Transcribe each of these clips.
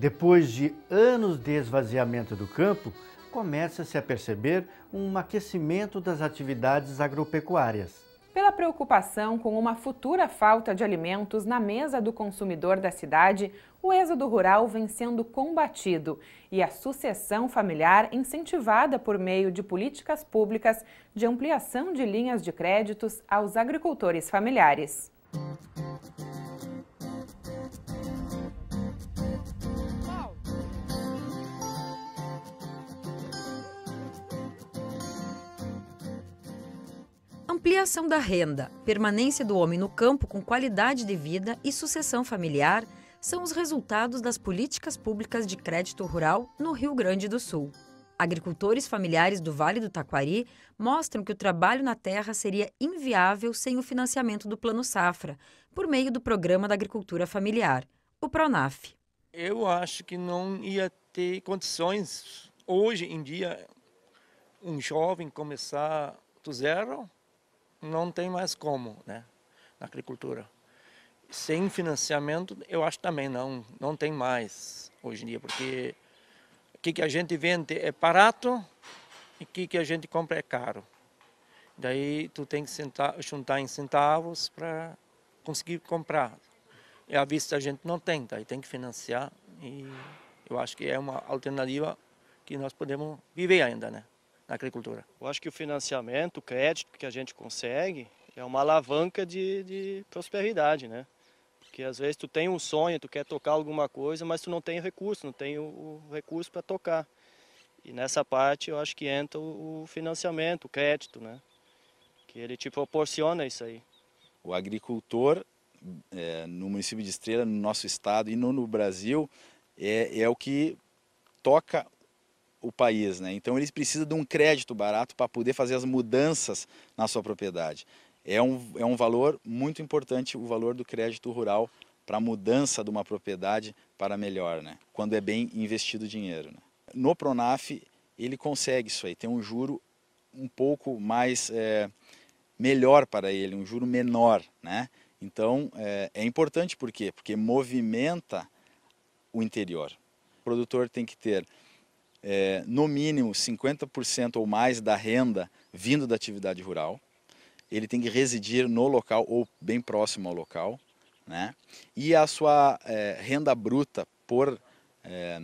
Depois de anos de esvaziamento do campo, começa-se a perceber um aquecimento das atividades agropecuárias. Pela preocupação com uma futura falta de alimentos na mesa do consumidor da cidade, o êxodo rural vem sendo combatido e a sucessão familiar incentivada por meio de políticas públicas de ampliação de linhas de créditos aos agricultores familiares. ampliação da renda, permanência do homem no campo com qualidade de vida e sucessão familiar são os resultados das políticas públicas de crédito rural no Rio Grande do Sul. Agricultores familiares do Vale do Taquari mostram que o trabalho na terra seria inviável sem o financiamento do Plano Safra, por meio do Programa da Agricultura Familiar, o PRONAF. Eu acho que não ia ter condições, hoje em dia, um jovem começar do zero não tem mais como, né? Na agricultura. Sem financiamento, eu acho também não, não tem mais hoje em dia, porque o que, que a gente vende é barato e o que, que a gente compra é caro. Daí tu tem que sentar, juntar em centavos para conseguir comprar. E a vista a gente não tem, daí tem que financiar. E eu acho que é uma alternativa que nós podemos viver ainda, né? da agricultura. Eu acho que o financiamento, o crédito que a gente consegue é uma alavanca de, de prosperidade, né? Porque às vezes tu tem um sonho, tu quer tocar alguma coisa, mas tu não tem recurso, não tem o, o recurso para tocar. E nessa parte eu acho que entra o financiamento, o crédito, né? Que ele te proporciona isso aí. O agricultor é, no município de Estrela, no nosso estado e no, no Brasil, é, é o que toca o país, né? Então eles precisam de um crédito barato para poder fazer as mudanças na sua propriedade. É um, é um valor muito importante o valor do crédito rural para a mudança de uma propriedade para melhor, né? Quando é bem investido o dinheiro. Né? No Pronaf ele consegue isso aí, tem um juro um pouco mais é, melhor para ele, um juro menor, né? Então é, é importante por quê? Porque movimenta o interior. O produtor tem que ter é, no mínimo 50% ou mais da renda vindo da atividade rural. Ele tem que residir no local ou bem próximo ao local. Né? E a sua é, renda bruta por, é,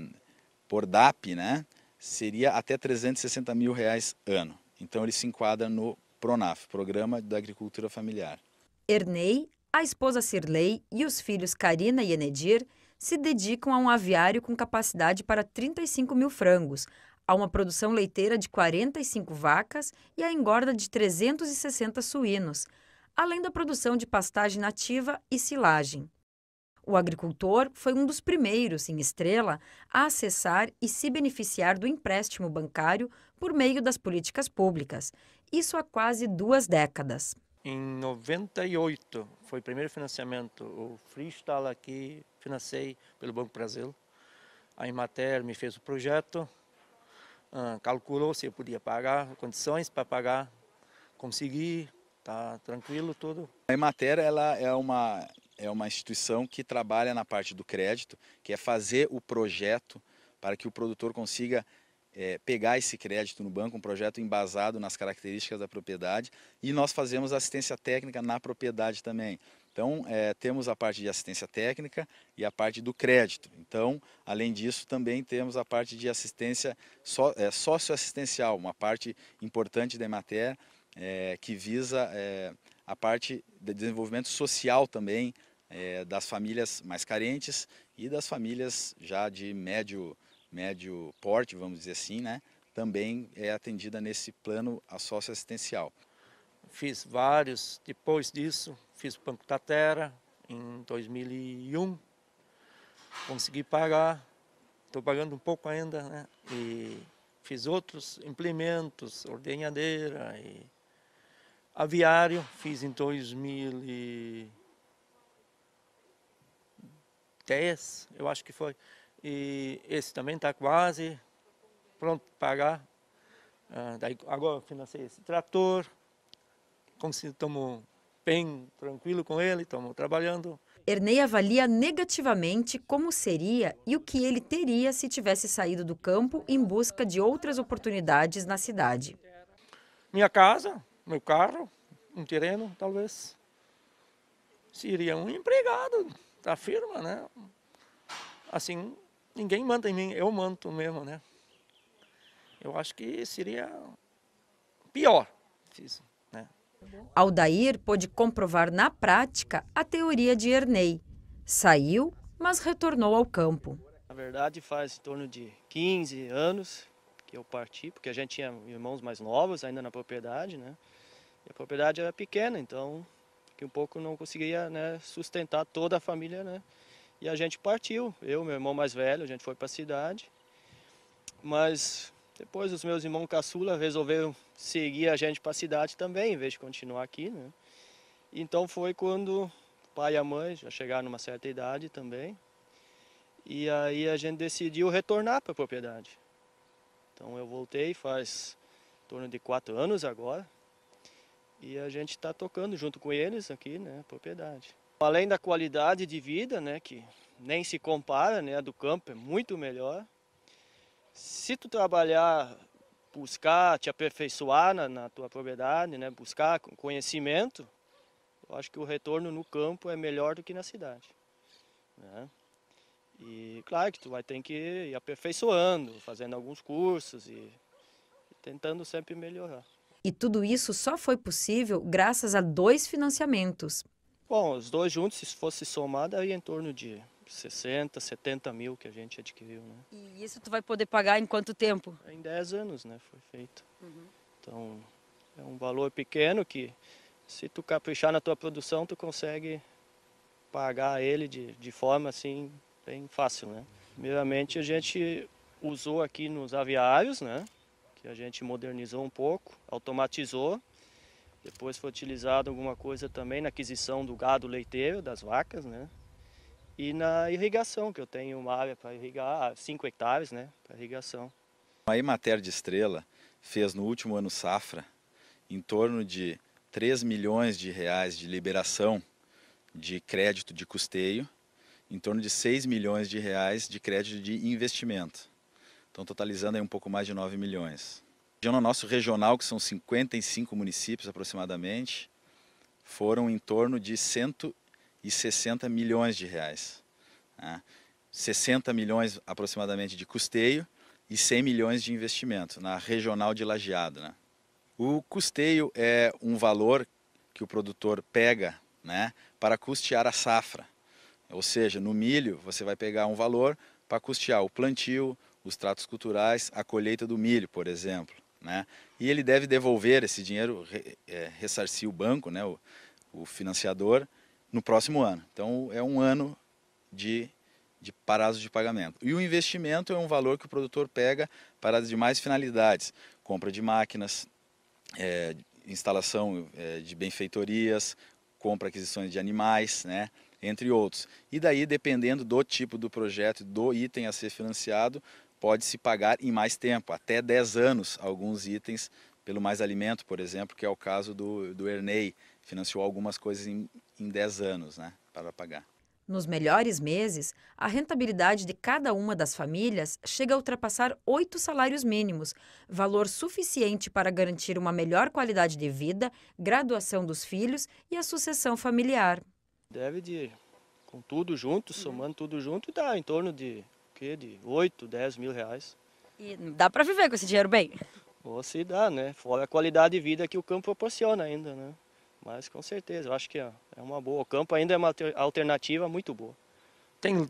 por DAP né? seria até 360 mil reais ano. Então ele se enquadra no PRONAF, Programa da Agricultura Familiar. Ernei, a esposa Sirlei e os filhos Karina e Enedir se dedicam a um aviário com capacidade para 35 mil frangos, a uma produção leiteira de 45 vacas e a engorda de 360 suínos, além da produção de pastagem nativa e silagem. O agricultor foi um dos primeiros, em Estrela, a acessar e se beneficiar do empréstimo bancário por meio das políticas públicas, isso há quase duas décadas em 98, foi o primeiro financiamento. O Freestyle aqui financei pelo Banco Brasil. A Imater me fez o projeto, ah, calculou se eu podia pagar, condições para pagar, consegui, tá tranquilo tudo. A Imater ela é uma é uma instituição que trabalha na parte do crédito, que é fazer o projeto para que o produtor consiga é, pegar esse crédito no banco, um projeto embasado nas características da propriedade, e nós fazemos assistência técnica na propriedade também. Então, é, temos a parte de assistência técnica e a parte do crédito. Então, além disso, também temos a parte de assistência so, é, eh, socioassistencial, uma parte importante da Emater, é, que visa a parte de desenvolvimento social também das famílias mais carentes e das famílias já de médio médio porte, vamos dizer assim, né? também é atendida nesse plano a assistencial. Fiz vários, depois disso, fiz o Banco da Terra em 2001, consegui pagar, estou pagando um pouco ainda, né? E fiz outros implementos, ordenhadeira e aviário, fiz em 2010, eu acho que foi. E esse também está quase pronto para pagar. Ah, daí, agora eu financei esse trator, estamos bem tranquilo com ele, estamos trabalhando. Ernei avalia negativamente como seria e o que ele teria se tivesse saído do campo em busca de outras oportunidades na cidade. Minha casa, meu carro, um terreno, talvez. Seria um empregado da tá firma, né? Assim, Ninguém manda em mim, eu mando mesmo, né? Eu acho que seria pior. Né? Aldair pôde comprovar na prática a teoria de Ernei. Saiu, mas retornou ao campo. Na verdade, faz em torno de 15 anos que eu parti, porque a gente tinha irmãos mais novos ainda na propriedade, né? E a propriedade era pequena, então que um pouco não conseguia né, sustentar toda a família, né? E a gente partiu, eu, meu irmão mais velho, a gente foi para a cidade. Mas depois os meus irmãos caçula resolveram seguir a gente para a cidade também, em vez de continuar aqui, né? Então foi quando o pai e a mãe já chegaram numa certa idade também. E aí a gente decidiu retornar para a propriedade. Então eu voltei faz em torno de quatro anos agora. E a gente está tocando junto com eles aqui, né, propriedade. Além da qualidade de vida, né, que nem se compara, né, a do campo é muito melhor. Se tu trabalhar, buscar te aperfeiçoar na, na tua propriedade, né, buscar conhecimento, eu acho que o retorno no campo é melhor do que na cidade. Né? E claro que tu vai ter que ir aperfeiçoando, fazendo alguns cursos e, e tentando sempre melhorar. E tudo isso só foi possível graças a dois financiamentos, Bom, os dois juntos, se fosse somado, daria em torno de 60, 70 mil que a gente adquiriu, né? E isso tu vai poder pagar em quanto tempo? Em 10 anos, né? Foi feito. Uhum. Então, é um valor pequeno que se tu caprichar na tua produção, tu consegue pagar ele de, de forma assim, bem fácil, né? Primeiramente, a gente usou aqui nos aviários, né? Que a gente modernizou um pouco, automatizou depois foi utilizado alguma coisa também na aquisição do gado leiteiro, das vacas, né? E na irrigação, que eu tenho uma área para irrigar, 5 ah, hectares, né? Para irrigação. A Emater de Estrela fez no último ano safra em torno de 3 milhões de reais de liberação de crédito de custeio, em torno de 6 milhões de reais de crédito de investimento. Então totalizando aí um pouco mais de 9 milhões. No nosso regional, que são 55 municípios aproximadamente, foram em torno de 160 milhões de reais. Né? 60 milhões aproximadamente de custeio e 100 milhões de investimento na regional de lajeado. Né? O custeio é um valor que o produtor pega né, para custear a safra. Ou seja, no milho você vai pegar um valor para custear o plantio, os tratos culturais, a colheita do milho, por exemplo. Né? E ele deve devolver esse dinheiro, é, ressarcir o banco, né, o, o, financiador, no próximo ano. Então é um ano de, de prazo de pagamento. E o investimento é um valor que o produtor pega para as demais finalidades, compra de máquinas, é, instalação é, de benfeitorias, compra aquisições de animais, né? entre outros. E daí, dependendo do tipo do projeto, do item a ser financiado, pode-se pagar em mais tempo, até 10 anos, alguns itens pelo Mais Alimento, por exemplo, que é o caso do, do Ernei, financiou algumas coisas em, em 10 anos né, para pagar. Nos melhores meses, a rentabilidade de cada uma das famílias chega a ultrapassar oito salários mínimos, valor suficiente para garantir uma melhor qualidade de vida, graduação dos filhos e a sucessão familiar. Deve de, com tudo junto, somando tudo junto, dá em torno de quê? De 8, 10 mil reais. E dá para viver com esse dinheiro bem? Ou se dá, né? Fora a qualidade de vida que o campo proporciona ainda, né? Mas com certeza, eu acho que é uma boa. O campo ainda é uma alternativa muito boa.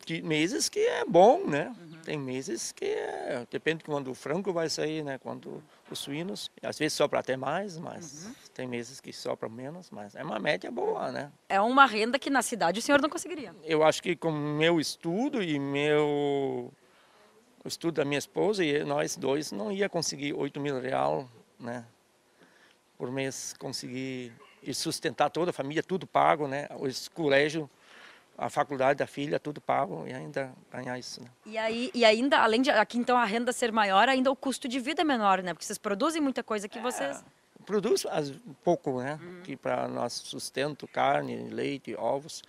Tem meses que é bom, né? Uhum. Tem meses que é, depende de quando o frango vai sair, né? Quando os suínos, às vezes sopra até mais, mas uhum. tem meses que sopra menos, mas é uma média boa, né? É uma renda que na cidade o senhor não conseguiria. Eu acho que com meu estudo e meu o estudo da minha esposa e nós dois não ia conseguir 8 mil real, né? Por mês conseguir e sustentar toda a família, tudo pago, né? O colégios a faculdade da filha, tudo pago e ainda ganhar isso. Né? E, aí, e ainda, além de aqui então a renda ser maior, ainda o custo de vida é menor, né? Porque vocês produzem muita coisa que é, vocês... produz as, pouco, né? Uhum. Que para nosso sustento, carne, leite, ovos.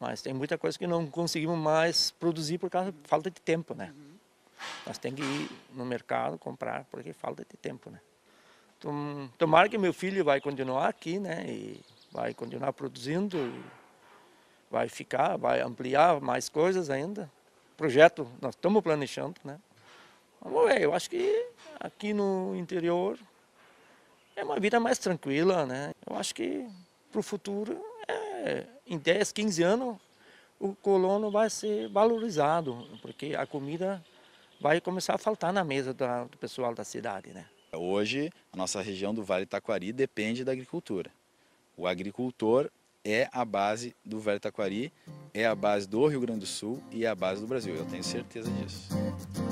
Mas tem muita coisa que não conseguimos mais produzir por causa de falta de tempo, né? Uhum. Nós temos que ir no mercado comprar porque falta de tempo, né? Tomara que meu filho vai continuar aqui, né? E vai continuar produzindo e vai ficar, vai ampliar mais coisas ainda. Projeto, nós estamos planejando, né? Eu acho que aqui no interior é uma vida mais tranquila, né? Eu acho que para o futuro, é, em 10, 15 anos, o colono vai ser valorizado, porque a comida vai começar a faltar na mesa da, do pessoal da cidade, né? Hoje, a nossa região do Vale Taquari depende da agricultura. O agricultor é a base do Velho Taquari, é a base do Rio Grande do Sul e é a base do Brasil. Eu tenho certeza disso.